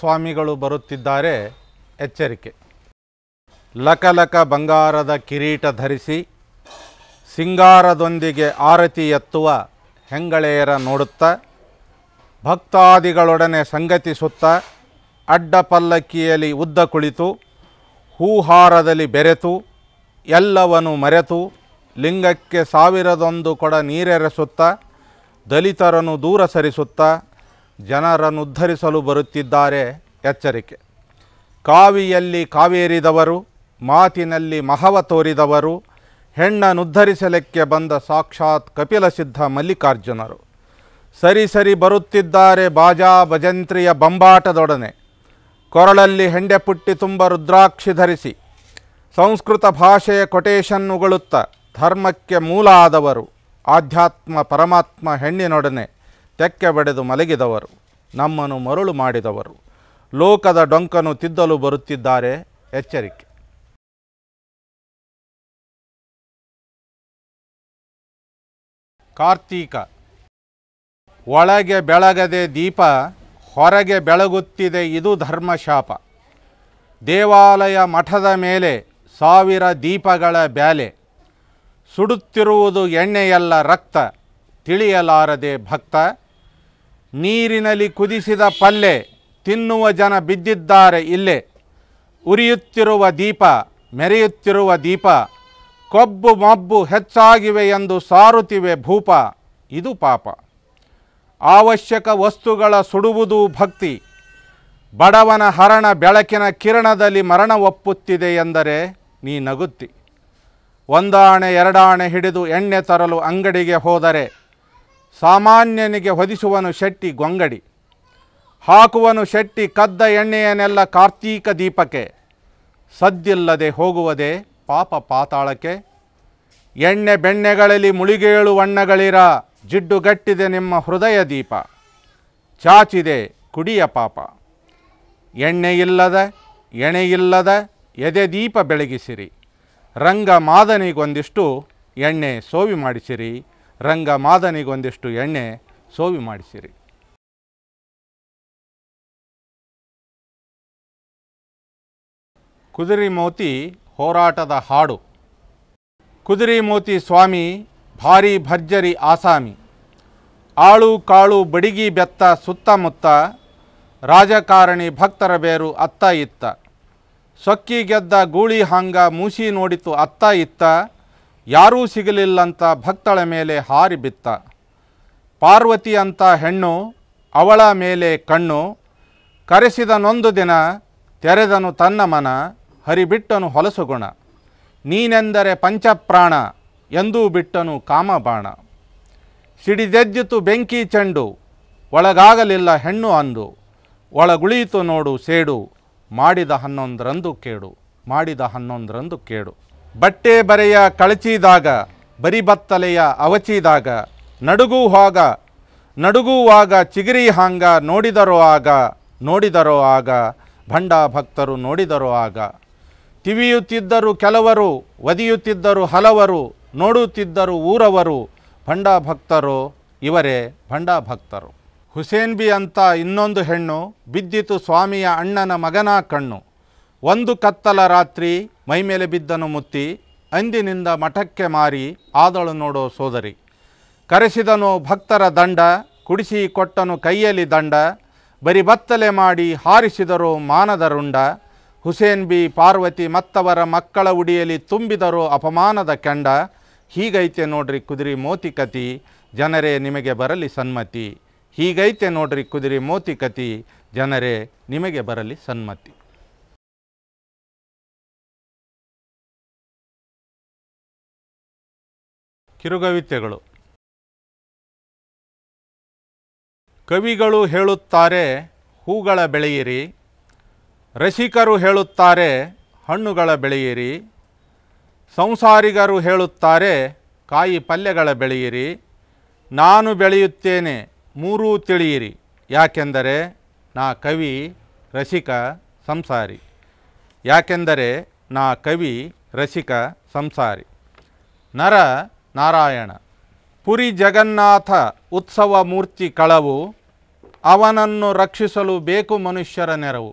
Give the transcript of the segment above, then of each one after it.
ಸ್ವಾಮಿಗಳು ಬರುತ್ತಿದ್ದಾರೆ ಎಚ್ಚರಿಕೆ ಲಕಲಕ ಬಂಗಾರದ ಕಿರೀಟ ಧರಿಸಿ ಸಿಂಗಾರದೊಂದಿಗೆ ಆರತಿ ಎತ್ತುವ ಹೆಂಗಳೆಯರ ನೋಡುತ್ತಾ ಭಕ್ತಾದಿಗಳೊಡನೆ ಸಂಗತಿಸುತ್ತ ಅಡ್ಡ ಪಲ್ಲಕ್ಕಿಯಲ್ಲಿ ಉದ್ದ ಕುಳಿತು ಹೂಹಾರದಲ್ಲಿ ಬೆರೆತು ಎಲ್ಲವನ್ನು ಮರೆತು ಲಿಂಗಕ್ಕೆ ಸಾವಿರದೊಂದು ಕೊಡ ನೀರೆರೆಸುತ್ತ ದಲಿತರನ್ನು ದೂರ ಸರಿಸುತ್ತಾ ಜನರನ್ನು ಉದ್ಧರಿಸಲು ಬರುತ್ತಿದ್ದಾರೆ ಎಚ್ಚರಿಕೆ ಕಾವಿಯಲ್ಲಿ ಕಾವೇರಿದವರು ಮಾತಿನಲ್ಲಿ ಮಹವ ತೋರಿದವರು ಹೆಣ್ಣನುದ್ಧರಿಸಲಿಕ್ಕೆ ಬಂದ ಸಾಕ್ಷಾತ್ ಕಪಿಲಸಿದ್ಧ ಮಲ್ಲಿಕಾರ್ಜುನರು ಸರಿ ಸರಿ ಬರುತ್ತಿದ್ದಾರೆ ಬಾಜಾ ಭಜಂತ್ರಿಯ ಬಂಬಾಟದೊಡನೆ ಕೊರಳಲ್ಲಿ ಹೆಂಡೆ ಪುಟ್ಟಿ ತುಂಬ ರುದ್ರಾಕ್ಷಿ ಧರಿಸಿ ಸಂಸ್ಕೃತ ಭಾಷೆಯ ಕೊಟೇಶನ್ ಧರ್ಮಕ್ಕೆ ಮೂಲ ಆದವರು ಆಧ್ಯಾತ್ಮ ಪರಮಾತ್ಮ ಹೆಣ್ಣಿನೊಡನೆ ತೆಕ್ಕೆ ಬಡೆದು ಮಲಗಿದವರು ನಮ್ಮನ್ನು ಮರುಳು ಮಾಡಿದವರು ಲೋಕದ ಡೊಂಕನು ತಿದ್ದಲು ಬರುತ್ತಿದ್ದಾರೆ ಎಚ್ಚರಿಕೆ ಕಾರ್ತೀಕ ಒಳಗೆ ಬೆಳಗದೆ ದೀಪ ಹೊರಗೆ ಬೆಳಗುತ್ತಿದೆ ಇದು ಧರ್ಮಶಾಪ ದೇವಾಲಯ ಮಠದ ಮೇಲೆ ಸಾವಿರ ದೀಪಗಳ ಬ್ಯಾಲೆ ಸುಡುತ್ತಿರುವುದು ಎಣ್ಣೆಯಲ್ಲ ರಕ್ತ ತಿಳಿಯಲಾರದೆ ಭಕ್ತ ನೀರಿನಲ್ಲಿ ಕುದಿಸಿದ ಪಲ್ಲೆ ತಿನ್ನುವ ಜನ ಬಿದ್ದಿದ್ದಾರೆ ಇಲ್ಲೇ ಉರಿಯುತ್ತಿರುವ ದೀಪ ಮೆರೆಯುತ್ತಿರುವ ದೀಪ ಕೊಬ್ಬು ಮಬ್ಬು ಹೆಚ್ಚಾಗಿವೆ ಎಂದು ಸಾರುತ್ತಿವೆ ಭೂಪ ಇದು ಪಾಪ ಅವಶ್ಯಕ ವಸ್ತುಗಳ ಸುಡುವುದು ಭಕ್ತಿ ಬಡವನ ಹರಣ ಬೆಳಕಿನ ಕಿರಣದಲ್ಲಿ ಮರಣ ಒಪ್ಪುತ್ತಿದೆ ಎಂದರೆ ನೀ ನಗುತ್ತಿ ಒಂದಾಣೆ ಎರಡಾಣೆ ಹಿಡಿದು ಎಣ್ಣೆ ತರಲು ಅಂಗಡಿಗೆ ಹೋದರೆ ಸಾಮಾನ್ಯನಿಗೆ ಹೊದಿಸುವನು ಶೆಟ್ಟಿ ಗೊಂಗಡಿ ಹಾಕುವನು ಶೆಟ್ಟಿ ಕದ್ದ ಎಣ್ಣೆಯನ್ನೆಲ್ಲ ಕಾರ್ತೀಕ ದೀಪಕ್ಕೆ ಸದ್ದಿಲ್ಲದೆ ಹೋಗುವುದೇ ಪಾಪ ಪಾತಾಳಕ್ಕೆ ಎಣ್ಣೆ ಬೆಣ್ಣೆಗಳಲ್ಲಿ ಮುಳುಗೇಳು ವಣ್ಣಗಳಿರ ಜಿಡ್ಡುಗಟ್ಟಿದೆ ನಿಮ್ಮ ಹೃದಯ ದೀಪ ಚಾಚಿದೆ ಕುಡಿಯ ಪಾಪ ಎಣ್ಣೆ ಎಣ್ಣೆಯಿಲ್ಲದ ಎಣೆಯಿಲ್ಲದ ಎದೆ ದೀಪ ಬೆಳಗಿಸಿರಿ ರಂಗ ಮಾದನಿಗೊಂದಿಷ್ಟು ಎಣ್ಣೆ ಸೋವಿ ಮಾಡಿಸಿರಿ ರಂಗ ಮಾದನಿಗೊಂದಿಷ್ಟು ಎಣ್ಣೆ ಸೋವಿ ಮಾಡಿಸಿರಿ ಕುದುರೆ ಮೋತಿ ಹೋರಾಟದ ಹಾಡು ಕುದುರೆ ಮೋತಿ ಸ್ವಾಮಿ ಭಾರಿ ಭರ್ಜರಿ ಆಸಾಮಿ ಆಳು ಕಾಳು ಬಡಿಗಿ ಬೆತ್ತ ಸುತ್ತಮುತ್ತ ರಾಜಕಾರಣಿ ಭಕ್ತರ ಬೇರು ಅತ್ತ ಇತ್ತ ಸೊಕ್ಕಿ ಗೆದ್ದ ಗೂಳಿ ಹಾಂಗ ಮೂಸಿ ನೋಡಿತು ಅತ್ತ ಇತ್ತ ಯಾರೂ ಸಿಗಲಿಲ್ಲಂತ ಭಕ್ತಳ ಮೇಲೆ ಹಾರಿ ಬಿತ್ತ ಪಾರ್ವತಿ ಅಂತ ಹೆಣ್ಣು ಅವಳ ಮೇಲೆ ಕಣ್ಣು ಕರೆಸಿದನೊಂದು ದಿನ ತೆರೆದನು ತನ್ನ ಮನ ಹರಿಬಿಟ್ಟನು ಹೊಲಸುಗುಣ ನೀನೆಂದರೆ ಪಂಚಪ್ರಾಣ ಎಂದೂ ಬಿಟ್ಟನು ಕಾಮಬಾಣ ಸಿಡಿದೆದ್ದಿತು ಬೆಂಕಿ ಚೆಂಡು ಒಳಗಾಗಲಿಲ್ಲ ಹೆಣ್ಣು ಅಂದು ಒಳಗುಳಿಯಿತು ನೋಡು ಸೇಡು ಮಾಡಿದ ಹನ್ನೊಂದರಂದು ಕೇಡು ಮಾಡಿದ ಹನ್ನೊಂದರಂದು ಕೇಡು ಬಟ್ಟೆ ಬರೆಯ ಕಳಚಿದಾಗ ಬರಿಬತ್ತಲೆಯ ಅವಚಿದಾಗ ನಡುಗೂ ಹೋಗ ನಡುಗುವಾಗ ಚಿಗಿರಿ ಹಾಂಗ ನೋಡಿದರೋ ಆಗ ನೋಡಿದರೋ ಆಗ ಭಂಡ ಭಕ್ತರು ನೋಡಿದರೋ ಆಗ ತಿವಿಯುತ್ತಿದ್ದರು ಕೆಲವರು ಒದಿಯುತ್ತಿದ್ದರು ಹಲವರು ನೋಡುತ್ತಿದ್ದರು ಊರವರು ಭಂಡ ಭಕ್ತರು ಇವರೇ ಭಂಡ ಭಕ್ತರು ಹುಸೇನ್ ಬಿ ಅಂತ ಇನ್ನೊಂದು ಹೆಣ್ಣು ಬಿದ್ದಿತು ಸ್ವಾಮಿಯ ಅಣ್ಣನ ಮಗನ ಕಣ್ಣು ಒಂದು ಕತ್ತಲ ರಾತ್ರಿ ಮೈಮೇಲೆ ಬಿದ್ದನು ಮುತ್ತಿ ಅಂದಿನಿಂದ ಮಠಕ್ಕೆ ಮಾರಿ ಆದಳು ನೋಡೋ ಸೋದರಿ ಕರೆಸಿದನು ಭಕ್ತರ ದಂಡ ಕುಡಿಸಿ ಕೊಟ್ಟನು ಕೈಯಲ್ಲಿ ದಂಡ ಬರಿ ಬತ್ತಲೆ ಮಾಡಿ ಹಾರಿಸಿದರು ಮಾನದರುಂಡ ಹುಸೇನ್ ಬಿ ಪಾರ್ವತಿ ಮತ್ತವರ ಮಕ್ಕಳ ಉಡಿಯಲ್ಲಿ ತುಂಬಿದರು ಅಪಮಾನದ ಕೆಂಡ ಹೀಗೈತೆ ನೋಡ್ರಿ ಕುದುರಿ ಮೋತಿ ಕತಿ ಜನರೇ ನಿಮಗೆ ಬರಲಿ ಸನ್ಮತಿ ಹೀಗೈತೆ ನೋಡ್ರಿ ಕುದುರೆ ಮೋತಿ ಕತಿ ಜನರೇ ನಿಮಗೆ ಬರಲಿ ಸನ್ಮತಿ ಕಿರುಗವಿತೆಗಳು ಕವಿಗಳು ಹೇಳುತ್ತಾರೆ ಹೂಗಳ ಬೆಳೆಯಿರಿ ರಸಿಕರು ಹೇಳುತ್ತಾರೆ ಹಣ್ಣುಗಳ ಬೆಳೆಯಿರಿ ಸಂಸಾರಿಗರು ಹೇಳುತ್ತಾರೆ ಕಾಯಿ ಪಲ್ಯಗಳ ಬೆಳೆಯಿರಿ ನಾನು ಬೆಳೆಯುತ್ತೇನೆ ಮೂರೂ ತಿಳಿಯಿರಿ ಯಾಕೆಂದರೆ ನಾ ಕವಿ ರಸಿಕ ಸಂಸಾರಿ ಯಾಕೆಂದರೆ ನಾ ಕವಿ ರಸಿಕ ಸಂಸಾರಿ ನರ ನಾರಾಯಣ ಪುರಿ ಜಗನ್ನಾಥ ಉತ್ಸವ ಮೂರ್ತಿ ಕಳವು ಅವನನ್ನು ರಕ್ಷಿಸಲು ಬೇಕು ಮನುಷ್ಯರ ನೆರವು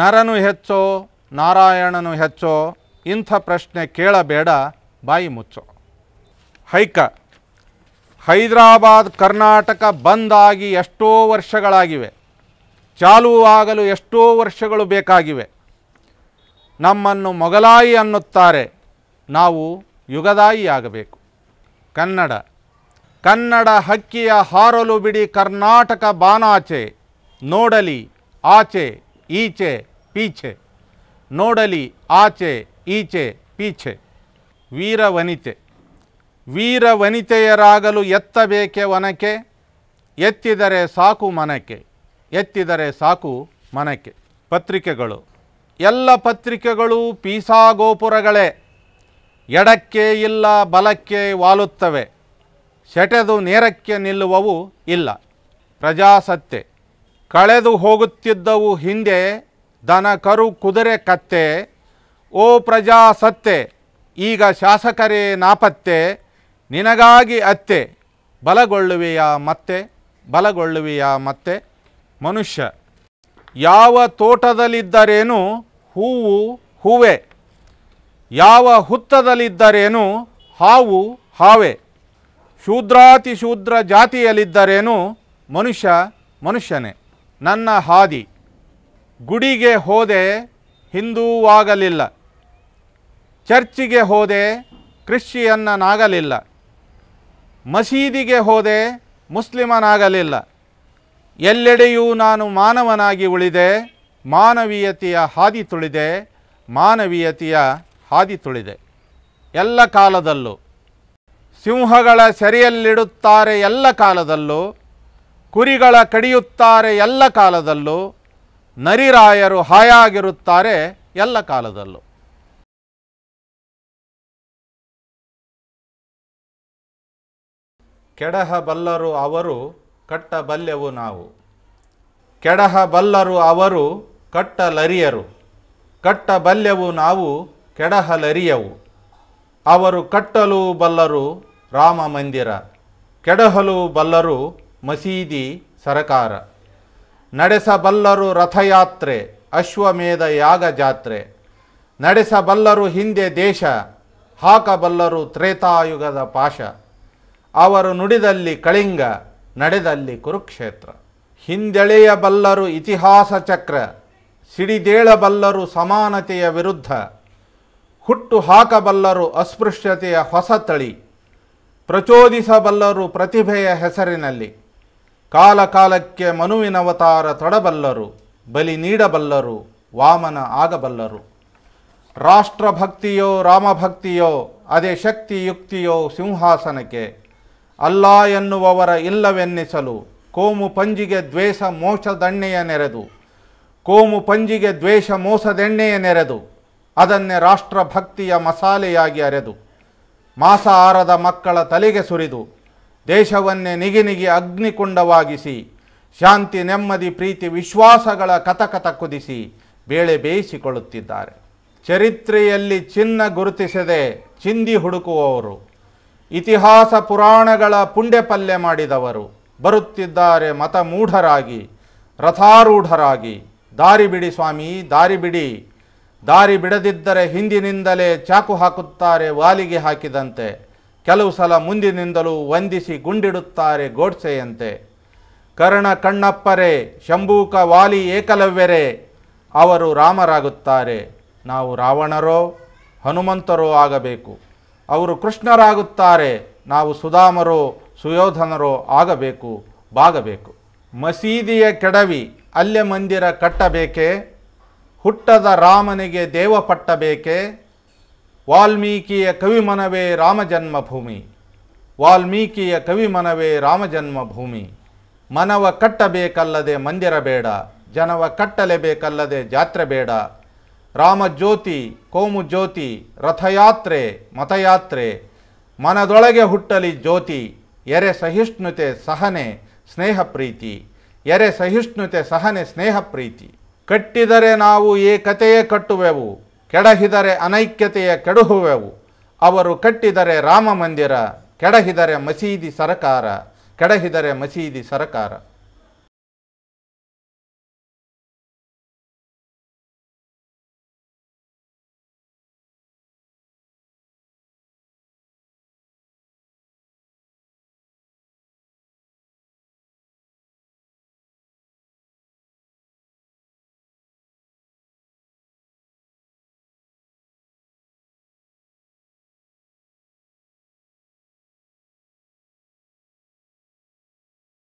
ನರನು ಹೆಚ್ಚೋ ನಾರಾಯಣನು ಹೆಚ್ಚೋ ಇಂಥ ಪ್ರಶ್ನೆ ಕೇಳಬೇಡ ಬಾಯಿ ಮುಚ್ಚೋ ಹೈಕ ಹೈದರಾಬಾದ್ ಕರ್ನಾಟಕ ಬಂದಾಗಿ ಎಷ್ಟೋ ವರ್ಷಗಳಾಗಿವೆ ಚಾಲು ಆಗಲು ಎಷ್ಟೋ ವರ್ಷಗಳು ಬೇಕಾಗಿವೆ ನಮ್ಮನ್ನು ಮೊಗಲಾಯಿ ಅನ್ನುತ್ತಾರೆ ನಾವು ಯುಗದಾಯಿಯಾಗಬೇಕು ಕನ್ನಡ ಕನ್ನಡ ಹಕ್ಕಿಯ ಹಾರಲು ಬಿಡಿ ಕರ್ನಾಟಕ ಬಾನಾಚೆ ನೋಡಲಿ ಆಚೆ ಈಚೆ ಪೀಚೆ ನೋಡಲಿ ಆಚೆ ಈಚೆ ವೀರ ವನಿತೆ ವೀರ ವನಿತೆಯರಾಗಲು ಎತ್ತಬೇಕೆ ಒನಕೆ ಎತ್ತಿದರೆ ಸಾಕು ಮನಕೆ ಎತ್ತಿದರೆ ಸಾಕು ಮನಕೆ ಪತ್ರಿಕೆಗಳು ಎಲ್ಲ ಪತ್ರಿಕೆಗಳು ಪೀಸಾಗೋಪುರಗಳೇ ಎಡಕ್ಕೆ ಇಲ್ಲ ಬಲಕ್ಕೆ ವಾಲುತ್ತವೆ ಸೆಟೆದು ನೇರಕ್ಕೆ ನಿಲ್ಲುವವು ಇಲ್ಲ ಪ್ರಜಾಸತ್ತೆ ಕಳೆದು ಹೋಗುತ್ತಿದ್ದವು ಹಿಂದೆ ದನ ಕರು ಕುದುರೆ ಕತ್ತೆ ಓ ಪ್ರಜಾಸತ್ತೆ ಈಗ ಶಾಸಕರೇ ನಾಪತ್ತೆ ನಿನಗಾಗಿ ಅತ್ತೆ ಬಲಗೊಳ್ಳುವೆಯ ಮತ್ತೆ ಬಲಗೊಳ್ಳುವೆಯ ಮತ್ತೆ ಮನುಷ್ಯ ಯಾವ ತೋಟದಲ್ಲಿದ್ದರೇನು ಹೂವು ಹೂವೆ ಯಾವ ಹುತ್ತದಲ್ಲಿದ್ದರೇನು ಹಾವು ಹಾವೆ ಶೂದ್ರ ಜಾತಿಯಲ್ಲಿದ್ದರೇನು ಮನುಷ್ಯ ಮನುಷ್ಯನೇ ನನ್ನ ಹಾದಿ ಗುಡಿಗೆ ಹೋದೆ ಹಿಂದೂವಾಗಲಿಲ್ಲ ಚರ್ಚಿಗೆ ಹೋದೆ ಕ್ರಿಶ್ಚಿಯನ್ನನಾಗಲಿಲ್ಲ ಮಸೀದಿಗೆ ಹೋದೆ ಮುಸ್ಲಿಮನಾಗಲಿಲ್ಲ ಎಲ್ಲೆಡೆಯೂ ನಾನು ಮಾನವನಾಗಿ ಉಳಿದೆ ಮಾನವೀಯತೆಯ ಹಾದಿ ತುಳಿದೆ ಮಾನವೀಯತೆಯ ಹಾದಿ ತುಳಿದೆ ಎಲ್ಲ ಕಾಲದಲ್ಲೂ ಸಿಂಹಗಳ ಸೆರೆಯಲ್ಲಿಡುತ್ತಾರೆ ಎಲ್ಲ ಕಾಲದಲ್ಲೂ ಕುರಿಗಳ ಕಡಿಯುತ್ತಾರೆ ಎಲ್ಲ ಕಾಲದಲ್ಲೂ ನರಿರಾಯರು ಹಾಯಾಗಿರುತ್ತಾರೆ ಎಲ್ಲ ಕಾಲದಲ್ಲೂ ಕೆಡಹ ಬಲ್ಲರು ಅವರು ಬಲ್ಯವು ನಾವು ಕೆಡಹಬಲ್ಲರು ಅವರು ಕಟ್ಟ ಕಟ್ಟ ಬಲ್ಯವು ನಾವು ಕೆಡಹಲರಿಯವು ಅವರು ಕಟ್ಟಲು ಬಲ್ಲರು ರಾಮ ಮಂದಿರ ಕೆಡಹಲು ಬಲ್ಲರು ಮಸೀದಿ ಸರಕಾರ ನಡೆಸಬಲ್ಲರು ರಥಯಾತ್ರೆ ಅಶ್ವಮೇಧ ಯಾಗ ಜಾತ್ರೆ ನಡೆಸಬಲ್ಲರು ಹಿಂದೆ ದೇಶ ಹಾಕಬಲ್ಲರು ತ್ರೇತಾಯುಗದ ಪಾಶ ಅವರು ನುಡಿದಲ್ಲಿ ಕಳಿಂಗ ನಡೆದಲ್ಲಿ ಕುರುಕ್ಷೇತ್ರ ಹಿಂದೆಳೆಯಬಲ್ಲರು ಇತಿಹಾಸ ಚಕ್ರ ಸಿಡಿದೇಳಬಲ್ಲರು ಸಮಾನತೆಯ ವಿರುದ್ಧ ಹುಟ್ಟು ಹಾಕಬಲ್ಲರು ಅಸ್ಪೃಶ್ಯತೆಯ ಹೊಸ ತಳಿ ಪ್ರಚೋದಿಸಬಲ್ಲರು ಪ್ರತಿಭೆಯ ಹೆಸರಿನಲ್ಲಿ ಕಾಲಕಾಲಕ್ಕೆ ಮನುವಿನವತಾರ ತೊಡಬಲ್ಲರು ಅವತಾರ ಬಲಿ ನೀಡಬಲ್ಲರು ವಾಮನ ಆಗಬಲ್ಲರು ರಾಷ್ಟ್ರಭಕ್ತಿಯೋ ರಾಮಭಕ್ತಿಯೋ ಅದೇ ಶಕ್ತಿ ಯುಕ್ತಿಯೋ ಸಿಂಹಾಸನಕ್ಕೆ ಅಲ್ಲ ಎನ್ನುವವರ ಇಲ್ಲವೆನ್ನಿಸಲು ಕೋಮು ಪಂಜಿಗೆ ದ್ವೇಷ ಮೋಸದಣ್ಣೆಯ ನೆರೆದು ಕೋಮು ಪಂಜಿಗೆ ದ್ವೇಷ ಮೋಸದೆಣ್ಣೆಯ ನೆರೆದು ಅದನ್ನೇ ರಾಷ್ಟ್ರಭಕ್ತಿಯ ಮಸಾಲೆಯಾಗಿ ಅರೆದು ಮಾಸ ಆರದ ಮಕ್ಕಳ ತಲೆಗೆ ಸುರಿದು ದೇಶವನ್ನೇ ನಿಗಿನಿಗಿ ಅಗ್ನಿಕುಂಡವಾಗಿಸಿ ಶಾಂತಿ ನೆಮ್ಮದಿ ಪ್ರೀತಿ ವಿಶ್ವಾಸಗಳ ಕತಕತ ಕುದಿಸಿ ಬೇಳೆ ಬೇಯಿಸಿಕೊಳ್ಳುತ್ತಿದ್ದಾರೆ ಚರಿತ್ರೆಯಲ್ಲಿ ಚಿನ್ನ ಗುರುತಿಸದೆ ಚಿಂದಿ ಹುಡುಕುವವರು ಇತಿಹಾಸ ಪುರಾಣಗಳ ಪುಂಡೆಪಲ್ಲೆ ಮಾಡಿದವರು ಬರುತ್ತಿದ್ದಾರೆ ಮತ ಮೂಢರಾಗಿ ರಥಾರೂಢರಾಗಿ ದಾರಿಬಿಡಿ ಸ್ವಾಮಿ ದಾರಿಬಿಡಿ ದಾರಿ ಬಿಡದಿದ್ದರೆ ಹಿಂದಿನಿಂದಲೇ ಚಾಕು ಹಾಕುತ್ತಾರೆ ವಾಲಿಗೆ ಹಾಕಿದಂತೆ ಕೆಲವು ಸಲ ಮುಂದಿನಿಂದಲೂ ವಂದಿಸಿ ಗುಂಡಿಡುತ್ತಾರೆ ಗೋಡ್ಸೆಯಂತೆ ಕರ್ಣ ಕಣ್ಣಪ್ಪರೆ ಶಂಭೂಕ ವಾಲಿ ಏಕಲವ್ಯರೇ ಅವರು ರಾಮರಾಗುತ್ತಾರೆ ನಾವು ರಾವಣರೋ ಹನುಮಂತರೋ ಆಗಬೇಕು ಅವರು ಕೃಷ್ಣರಾಗುತ್ತಾರೆ ನಾವು ಸುಧಾಮರೋ ಸುಯೋಧನರೋ ಆಗಬೇಕು ಬಾಗಬೇಕು ಮಸೀದಿಯ ಕೆಡವಿ ಅಲ್ಲೆ ಮಂದಿರ ಕಟ್ಟಬೇಕೇ ಹುಟ್ಟದ ರಾಮನಿಗೆ ದೇವ ವಾಲ್ಮೀಕಿಯ ಕವಿ ವಾಲ್ಮೀಕಿಯ ಕವಿಮನವೇ ಜನ್ಮಭೂಮಿ ವಾಲ್ಮೀಕಿಯ ಕವಿಮನವೇ ಜನ್ಮಭೂಮಿ ಮನವ ಕಟ್ಟಬೇಕಲ್ಲದೆ ಮಂದಿರ ಬೇಡ ಜನವ ಕಟ್ಟಲೇಬೇಕಲ್ಲದೆ ಜಾತ್ರೆ ಬೇಡ ರಾಮ ಜ್ಯೋತಿ ಕೋಮು ಜ್ಯೋತಿ ರಥಯಾತ್ರೆ ಮತಯಾತ್ರೆ ಮನದೊಳಗೆ ಹುಟ್ಟಲಿ ಜ್ಯೋತಿ ಎರೆ ಸಹಿಷ್ಣುತೆ ಸಹನೆ ಸ್ನೇಹ ಪ್ರೀತಿ ಎರೆ ಸಹಿಷ್ಣುತೆ ಸಹನೆ ಸ್ನೇಹ ಪ್ರೀತಿ ಕಟ್ಟಿದರೆ ನಾವು ಏಕತೆಯೇ ಕಟ್ಟುವೆವು ಕೆಡಹಿದರೆ ಅನೈಕ್ಯತೆಯ ಕೆಡಹುವೆವು ಅವರು ಕಟ್ಟಿದರೆ ರಾಮ ಮಂದಿರ ಕೆಡಹಿದರೆ ಮಸೀದಿ ಸರಕಾರ ಕೆಡಹಿದರೆ ಮಸೀದಿ ಸರಕಾರ